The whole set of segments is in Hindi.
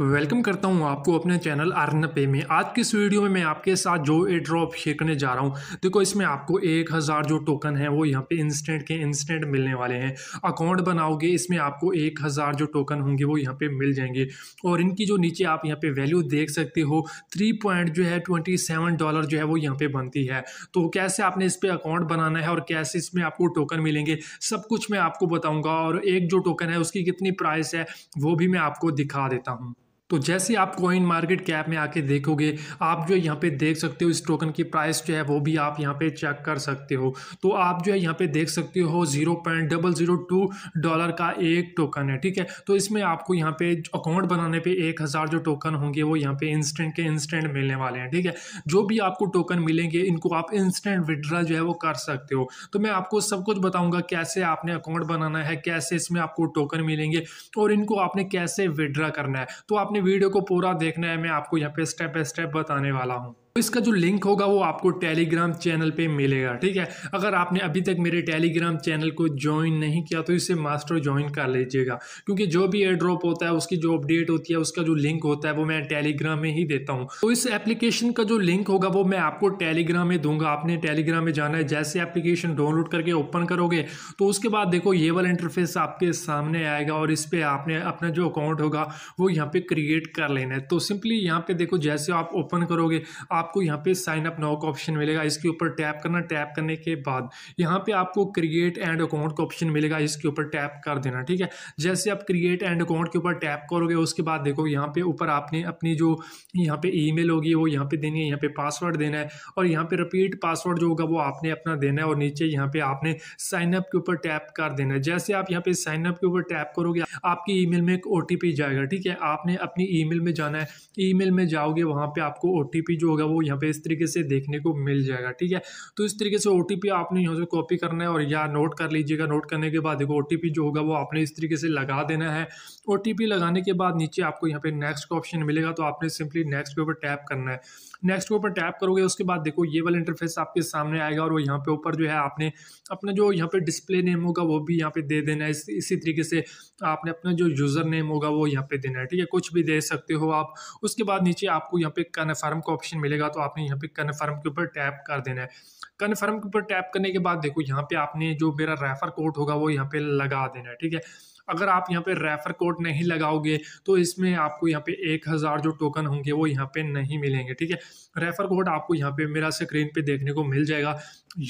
वेलकम करता हूं आपको अपने चैनल अर्न पे में आज की इस वीडियो में मैं आपके साथ जो ए ड्रॉप शेयर करने जा रहा हूं देखो इसमें आपको एक हज़ार जो टोकन है वो यहाँ पे इंस्टेंट के इंस्टेंट मिलने वाले हैं अकाउंट बनाओगे इसमें आपको एक हज़ार जो टोकन होंगे वो यहाँ पे मिल जाएंगे और इनकी जो नीचे आप यहाँ पर वैल्यू देख सकते हो थ्री पॉइंट जो है ट्वेंटी सेवन डॉलर जो है वो यहाँ पर बनती है तो कैसे आपने इस पर अकाउंट बनाना है और कैसे इसमें आपको टोकन मिलेंगे सब कुछ मैं आपको बताऊँगा और एक जो टोकन है उसकी कितनी प्राइस है वो भी मैं आपको दिखा देता हूँ तो जैसे आप कोइन मार्केट कैप में आके देखोगे आप जो यहाँ पे देख सकते हो इस टोकन की प्राइस जो है वो भी आप यहाँ पे चेक कर सकते हो तो आप जो है यहाँ पे देख सकते हो zero point double zero two dollar का एक टोकन है ठीक है तो इसमें आपको यहाँ पे अकाउंट बनाने पे एक हज़ार जो टोकन होंगे वो यहाँ पे इंस्टेंट के इंस्टेंट मिलने वाले हैं ठीक है जो भी आपको टोकन मिलेंगे इनको आप इंस्टेंट विड्रा जो है वो कर सकते हो तो मैं आपको सब कुछ बताऊँगा कैसे आपने अकाउंट बनाना है कैसे इसमें आपको टोकन मिलेंगे और इनको आपने कैसे विड्रा करना है तो आपने वीडियो को पूरा देखना है मैं आपको यहाँ पे स्टेप बाय स्टेप बताने वाला हूँ इसका जो लिंक होगा वो आपको टेलीग्राम चैनल पे मिलेगा ठीक है अगर आपने अभी तक मेरे टेलीग्राम चैनल को ज्वाइन नहीं किया तो इसे मास्टर ज्वाइन कर लीजिएगा क्योंकि जो भी एयर ड्रॉप होता है उसकी जो अपडेट होती है उसका जो लिंक होता है वो मैं टेलीग्राम में ही देता हूँ तो इस एप्लीकेशन का जो लिंक होगा वो मैं आपको टेलीग्राम में दूंगा आपने टेलीग्राम में जाना है जैसे एप्लीकेशन डाउनलोड करके ओपन करोगे तो उसके बाद देखो ये वाला इंटरफेस आपके सामने आएगा और इस पर आपने अपना जो अकाउंट होगा वो यहाँ पे क्रिएट कर लेना है तो सिंपली यहाँ पे देखो जैसे आप ओपन करोगे आप आपको यहाँ पे साइन अप नाउ का ऑप्शन मिलेगा इसके ऊपर टैप करना टैप करने के बाद यहाँ पे आपको क्रिएट एंड अकाउंट का ऑप्शन मिलेगा इसके ऊपर टैप कर देना ठीक है जैसे आप क्रिएट एंड अकाउंट के ऊपर टैप करोगे उसके बाद देखो यहाँ पे ऊपर आपने अपनी जो यहाँ पे ईमेल होगी वो यहाँ पे देनी है यहाँ पे पासवर्ड देना है और यहाँ पे रिपीट पासवर्ड जो होगा वो आपने अपना देना है और नीचे यहाँ पे आपने साइन अप के ऊपर टैप कर देना है जैसे आप यहाँ पे साइन अप के ऊपर टैप करोगे आपकी ई में एक ओ जाएगा ठीक है आपने अपनी ई में जाना है ई में जाओगे वहाँ पे आपको ओ जो होगा वो यहाँ पे इस तरीके से देखने को मिल जाएगा ठीक है तो इस तरीके से ओ आपने यहाँ से कॉपी करना है और या नोट कर लीजिएगा नोट करने के बाद देखो ओ जो होगा वो आपने इस तरीके से लगा देना है ओ लगाने के बाद नीचे आपको यहाँ पे नेक्स्ट का ऑप्शन मिलेगा तो आपने सिंपली नेक्स्ट के ऊपर टैप करना है नेक्स्ट के ऊपर टैप करोगे उसके बाद देखो ये वाला इंटरफेस आपके सामने आएगा और वो यहाँ पे ऊपर जो है आपने अपना जो यहाँ पे डिस्प्ले नेम होगा वो भी यहाँ पे दे देना है इस, इसी तरीके से आपने अपना जो यूज़र नेम होगा वो यहाँ पे देना है ठीक है कुछ भी दे सकते हो आप उसके बाद नीचे आपको यहाँ पे कन्फर्म का ऑप्शन मिलेगा तो आपने यहाँ पे कन्फर्म के ऊपर टैप कर देना है कन्फर्म के ऊपर टैप करने के बाद देखो यहाँ पे आपने जो मेरा रेफर कोड होगा वो यहाँ पे लगा देना है ठीक है अगर आप यहाँ पे रेफर कोड नहीं लगाओगे तो इसमें आपको यहाँ पे एक हज़ार जो टोकन होंगे वो यहाँ पे नहीं मिलेंगे ठीक है रेफर कोड आपको यहाँ पे मेरा स्क्रीन पे देखने को मिल जाएगा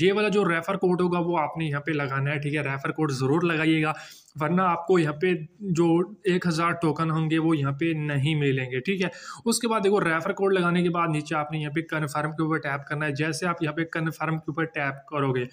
ये वाला जो रेफर कोड होगा वो आपने यहाँ पे लगाना है ठीक है रेफर कोड ज़रूर लगाइएगा वरना आपको यहाँ पे जो एक हज़ार टोकन होंगे वो यहाँ पे नहीं मिलेंगे ठीक है उसके बाद देखो रेफर कोड लगाने के बाद नीचे आपने यहाँ पे कन्फर्म के ऊपर टैप करना है जैसे आप यहाँ पे कन्फर्म के ऊपर टैप करोगे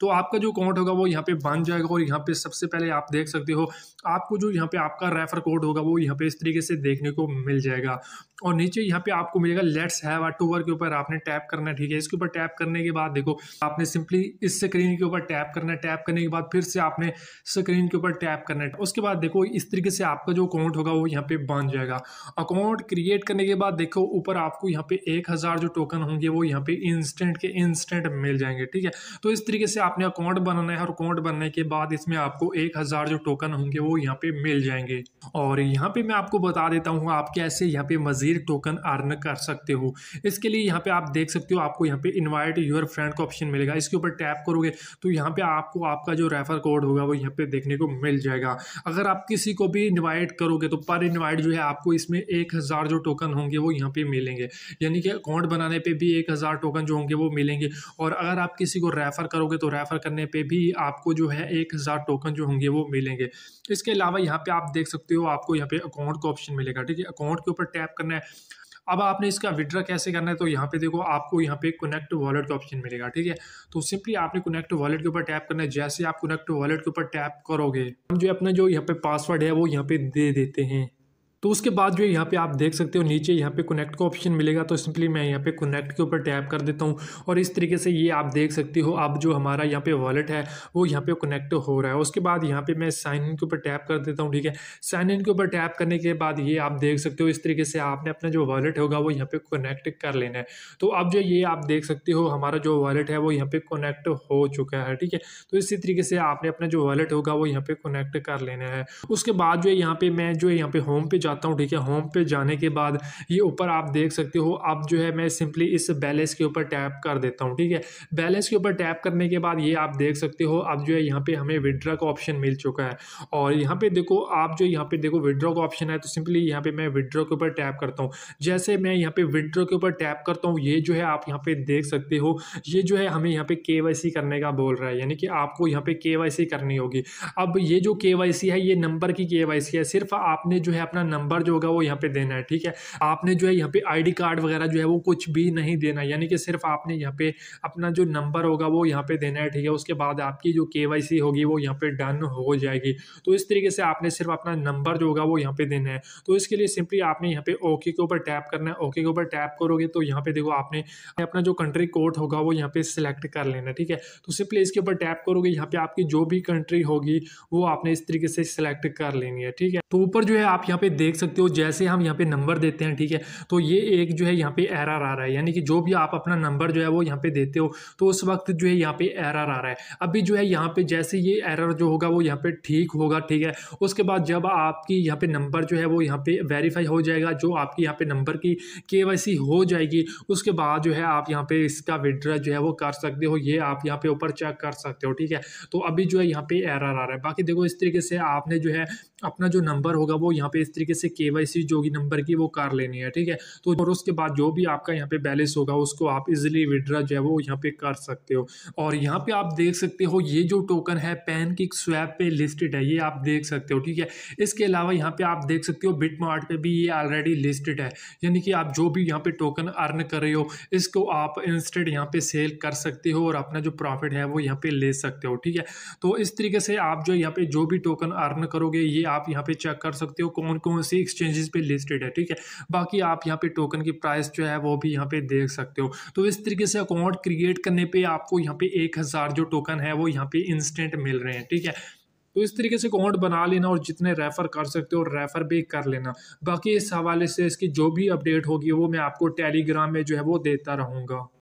तो आपका जो अकाउंट होगा वो यहाँ पे बन जाएगा और यहाँ पे सबसे पहले आप देख सकते हो आपको जो यहाँ पे आपका रेफर कोड होगा वो यहाँ पे इस तरीके से देखने को मिल जाएगा और नीचे यहाँ पे आपको मिलेगा लेट्स हैव अ टूवर के ऊपर आपने टैप करना है ठीक है इसके ऊपर टैप करने के बाद देखो आपने सिंपली इस स्क्रीन के ऊपर टैप करना है टैप करने के बाद फिर से आपने स्क्रीन के ऊपर टैप करना है उसके बाद देखो इस तरीके से आपका जो अकाउंट होगा वो यहाँ पे बन जाएगा अकाउंट क्रिएट करने के बाद देखो ऊपर आपको यहाँ पे एक जो टोकन होंगे वो यहाँ पे इंस्टेंट के इंस्टेंट मिल मिल जाएंगे ठीक है तो इस तरीके से आपने अकाउंट बनाना है और अकाउंट बनने के बाद इसमें आपको एक हज़ार जो टोकन होंगे वो यहाँ पे मिल जाएंगे और यहाँ पे मैं आपको बता देता हूँ आप कैसे यहाँ पे मज़ीद टोकन अर्न कर सकते हो इसके लिए यहाँ पे आप देख सकते हो आपको यहाँ पे इन्वाइट योर फ्रेंड का ऑप्शन मिलेगा इसके ऊपर टैप करोगे तो यहाँ पे आपको आपका जो रेफर कोड होगा वो यहाँ पे देखने को मिल जाएगा अगर आप किसी को भी इन्वाइट करोगे तो पर इन्वाइट जो है आपको इसमें एक जो टोकन होंगे वो यहाँ पे मिलेंगे यानी कि अकाउंट बनाने पर भी एक टोकन जो होंगे वो मिलेंगे और अगर आप किसी को रेफ़र करोगे तो रेफ़र करने पे भी आपको जो है एक हज़ार टोकन जो होंगे वो मिलेंगे तो इसके अलावा यहाँ पे आप देख सकते हो आपको यहाँ पे अकाउंट का ऑप्शन मिलेगा ठीक है अकाउंट के ऊपर टैप करना है अब आपने इसका विड्रा कैसे करना है तो यहाँ पे देखो आपको यहाँ पे कनेक्ट वॉलेट का ऑप्शन मिलेगा ठीक है तो सिंपली आपने कनेक्ट वॉलेट के ऊपर टैप करना है जैसे आप कनेक्ट वॉलेट के ऊपर टैप करोगे हम जो अपना जो यहाँ पे पासवर्ड है वो यहाँ पे दे देते हैं तो उसके बाद जो यहाँ पे आप देख सकते हो नीचे यहाँ पे कनेक्ट का ऑप्शन मिलेगा तो सिंपली मैं यहाँ पे कनेक्ट के ऊपर टैप कर देता हूँ और इस तरीके से ये आप देख सकते हो अब जो हमारा यहाँ पे वॉलेट है वो यहाँ पे कनेक्ट हो रहा है उसके बाद यहाँ पे मैं साइन इन के ऊपर टैप कर देता हूँ ठीक है साइन इन के ऊपर टैप करने के बाद ये आप देख सकते हो इस तरीके से आपने अपना जो वॉलेट होगा वो यहाँ पे कनेक्ट कर लेना है तो अब जो ये आप देख सकते हो हमारा जो वॉलेट है वो यहाँ पे कनेक्ट हो चुका है ठीक है तो इसी तरीके से आपने अपना जो वॉलेट होगा वो यहाँ पे कनेक्ट कर लेना है उसके बाद जो है यहाँ पे मैं जो यहाँ पे होम पे जा आता हूँ ठीक है होम पे जाने के बाद ये ऊपर आप देख सकते हो अब जो है मैं सिंपली इस बैलेंस के ऊपर टैप कर देता हूँ ठीक है बैलेंस के ऊपर टैप करने के बाद ये आप देख सकते हो अब जो है यहाँ पे हमें विड्रा का ऑप्शन मिल चुका है और यहाँ पे देखो आप जो यहाँ पे देखो विड्रॉ का ऑप्शन है तो सिंपली यहाँ पे मैं विड्रॉ के ऊपर टैप करता हूँ जैसे मैं यहाँ पे विड्रॉ के ऊपर टैप करता हूँ ये जो है आप यहाँ पे देख सकते हो ये जो है हमें यहाँ पे के करने का बोल रहा है यानी कि आपको यहाँ पे के करनी होगी अब ये जो के है ये नंबर की के है सिर्फ आपने जो है अपना नंबर जो होगा वो यहाँ पे देना है ठीक है आपने जो है यहाँ पे आईडी कार्ड वगैरह जो है वो कुछ भी नहीं देना यानी कि सिर्फ आपने यहाँ पे अपना जो नंबर होगा वो यहाँ पे देना है ठीक है उसके बाद आपकी जो के होगी वो यहाँ पे डन हो जाएगी तो इस तरीके से आपने सिर्फ अपना नंबर जो होगा वो यहाँ पे देना है तो इसके लिए सिंपली आपने यहाँ पे ओके के ऊपर टैप करना है ओके के ऊपर टैप करोगे तो यहाँ पे देखो आपने अपना जो कंट्री कोड होगा वो यहाँ पे सिलेक्ट कर लेना ठीक है तो सिंपली इसके ऊपर टैप करोगे यहाँ पे आपकी जो भी कंट्री होगी वो आपने इस तरीके से सिलेक्ट कर लेनी है ठीक है तो ऊपर जो है आप यहाँ पे देख देख सकते हो जैसे हम यहाँ पे नंबर देते हैं ठीक है तो ये एक जो है यहाँ पे एरर आ रहा है यानी कि जो भी आप अपना नंबर जो है वो यहाँ पे देते हो तो उस वक्त जो है यहाँ पे एरर आ रहा है अभी जो है यहाँ पे जैसे ये एरर जो होगा वो यहाँ पे ठीक होगा ठीक है उसके बाद जब आपकी यहाँ पे नंबर जो है वो यहाँ पे वेरीफाई हो जाएगा जो आपकी यहाँ पे नंबर की के हो जाएगी उसके बाद जो है आप यहाँ पे इसका विड्रा जो है वो कर सकते हो ये आप यहाँ पे ऊपर चेक कर सकते हो ठीक है तो अभी जो है यहाँ पे एरर आ रहा है बाकी देखो इस तरीके से आपने जो है अपना जो नंबर होगा वो यहाँ पे इस तरीके से से के जो भी नंबर की वो कार लेनी है ठीक है तो और उसके बाद जो भी आपका यहाँ पे बैलेंस होगा उसको आप इजिली विड्रा जो है वो यहाँ पे कर सकते हो और यहाँ पे आप देख सकते हो ये जो टोकन है पैन की स्वैप पे लिस्टेड है ये आप देख सकते हो ठीक है इसके अलावा यहाँ पे आप देख सकते हो बिट मार्ट पे भी ये ऑलरेडी लिस्टेड है यानी कि आप जो भी यहाँ पे टोकन अर्न कर रहे हो इसको आप इंस्टेंट यहाँ पे सेल कर सकते हो और अपना जो प्रॉफिट है वो यहाँ पे ले सकते हो ठीक है तो इस तरीके से आप जो यहाँ पे जो भी टोकन अर्न करोगे ये आप यहाँ पे चेक कर सकते हो कौन कौन सी एक्सचेंजेस पे लिस्टेड है ठीक है बाकी आप यहाँ पे टोकन की प्राइस जो है वो भी यहाँ पे देख सकते हो तो इस तरीके से अकाउंट क्रिएट करने पे आपको यहाँ पे एक हज़ार जो टोकन है वो यहाँ पे इंस्टेंट मिल रहे हैं ठीक है तो इस तरीके से अकाउंट बना लेना और जितने रेफ़र कर सकते हो रेफ़र भी कर लेना बाकी इस हवाले से इसकी जो भी अपडेट होगी वो मैं आपको टेलीग्राम में जो है वो देता रहूँगा